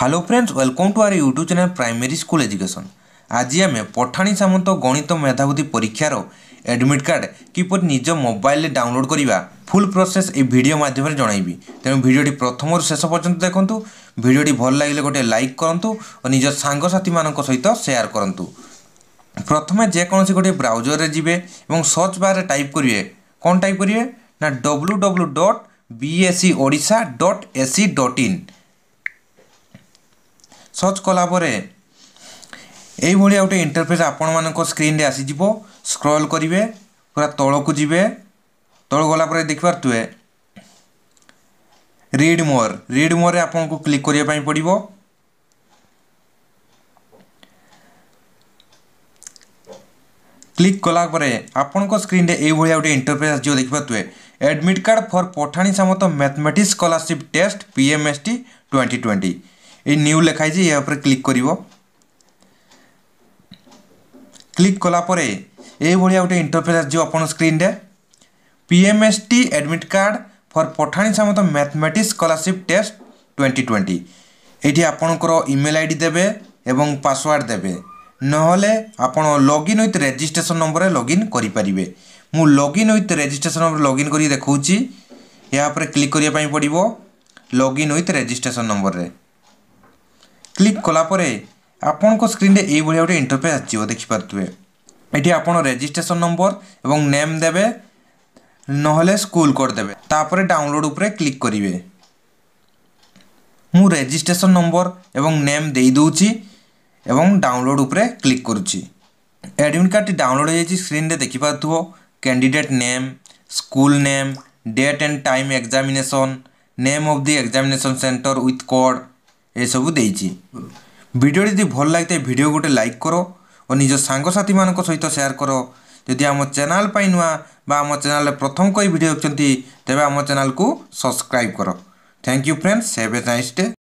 hello friends welcome to our YouTube channel primary school education আজ আমি পঠাণী সামন্ত গণিত মেধাবৃত্তি পরীক্ষার এডমিট কার্ড কিপর নিজ মোবাইলে ডাউনলোড করা ফুল প্রোসেস এই ভিডিও মাধ্যমে জনাইবি তেমন ভিডিওটি প্রথম শেষ পর্যন্ত দেখুন ভিডিওটি ভাল লাগলে গোটে লাইক করতু ও নিজ সাংসাথী মানক সহিত সেয়ার করতু প্রথমে যেকোনসি গোটে ব্রাউজরে যাবে এবং সর্চ বারে টাইপ করবে কোন টাইপ করবে না W W dot BSE Odisha dot AC dot in search କଲାପରେ ଏଇଭଳିଆ ଗୋଟେ ଇଣ୍ଟରଫେସ୍ ଆପଣମାନଙ୍କ ସ୍କ୍ରିନ୍ରେ ଆସିଯିବ ସ୍କ୍ରଲ୍ କରିବେ ପୁରା ତଳକୁ ଯିବେ ତଳ ଗଲାପରେ ଦେଖିପାରୁଥିବେ ରିଡ୍ ମୋର୍ ରିଡ୍ ମୋର୍ରେ ଆପଣଙ୍କୁ କ୍ଲିକ୍ କରିବା ପାଇଁ ପଡ଼ିବ କ୍ଲିକ୍ କଲାପରେ ଆପଣଙ୍କ ସ୍କ୍ରିନ୍ରେ ଏଇଭଳିଆ ଗୋଟେ ଇଣ୍ଟରଫେସ୍ ଆସିଯିବ ଦେଖିପାରୁଥିବେ admit card for Pathani Samanta mathematics scholarship test PMST 2020 এই নিউ লেখা হয়েছে ইয়া উপরে ক্লিক করব ক্লিক কলাপরে এইভাবে গোটে ইন্টরফেস আসবে আপনার স্ক্রিনে PMST admit card for Pathani Samanta mathematics scholarship test twenty twenty এইটি আপনার ইমেল আইডি দেবে এবং পাসওয়ার্ড দেবে নহলে আপনার লগ ইন উইথ রেজিষ্ট্রেসন নম্বরে লগ ইন করে পারে মু log in with registration number log in করি দেখাচ্ছি এরপরে ক্লিক করা পড়ব লগ ইন উইথ রেজিষ্ট্রেসন নম্বরের କ୍ଲିକ୍ କଲାପରେ ଆପଣଙ୍କ ସ୍କ୍ରିନ୍ରେ ଏଇଭଳି ଗୋଟେ ଇଣ୍ଟରଫେସ୍ ଆସିଯିବ ଦେଖିପାରୁଥିବେ ଏଠି ଆପଣ ରେଜିଷ୍ଟ୍ରେସନ୍ ନମ୍ବର ଏବଂ ନେମ୍ ଦେବେ ନହେଲେ ସ୍କୁଲ୍ କୋଡ଼୍ ଦେବେ ତାପରେ ଡାଉନଲୋଡ଼୍ ଉପରେ କ୍ଲିକ୍ କରିବେ ମୁଁ ରେଜିଷ୍ଟ୍ରେସନ୍ ନମ୍ବର ଏବଂ ନେମ୍ ଦେଇଦେଉଛି ଏବଂ ଡାଉନଲୋଡ଼୍ ଉପରେ କ୍ଲିକ୍ କରୁଛି ଆଡ଼ମିଟ୍ କାର୍ଡ଼ଟି ଡାଉନଲୋଡ଼୍ ହୋଇଯାଇଛି ସ୍କ୍ରିନ୍ରେ ଦେଖିପାରୁଥିବ candidate name school name date and time examination name of the examination centre with code ଏସବୁ ଦେଇଛି ଭିଡ଼ିଓଟି ଯଦି ଭଲ ଲାଗିଥାଏ ଭିଡ଼ିଓ ଗୋଟେ ଲାଇକ୍ କର ଓ ନିଜ ସାଙ୍ଗସାଥିମାନଙ୍କ ସହିତ ସେୟାର କର ଯଦି ଆମ ଚ୍ୟାନେଲ୍ ପାଇଁ ନୂଆ ବା ଆମ ଚ୍ୟାନେଲ୍ରେ ପ୍ରଥମ କରି ଭିଡ଼ିଓ ଦେଖୁଛନ୍ତି ତେବେ ଆମ ଚ୍ୟାନେଲ୍କୁ ସବସ୍କ୍ରାଇବ୍ କର thank you friends have a nice day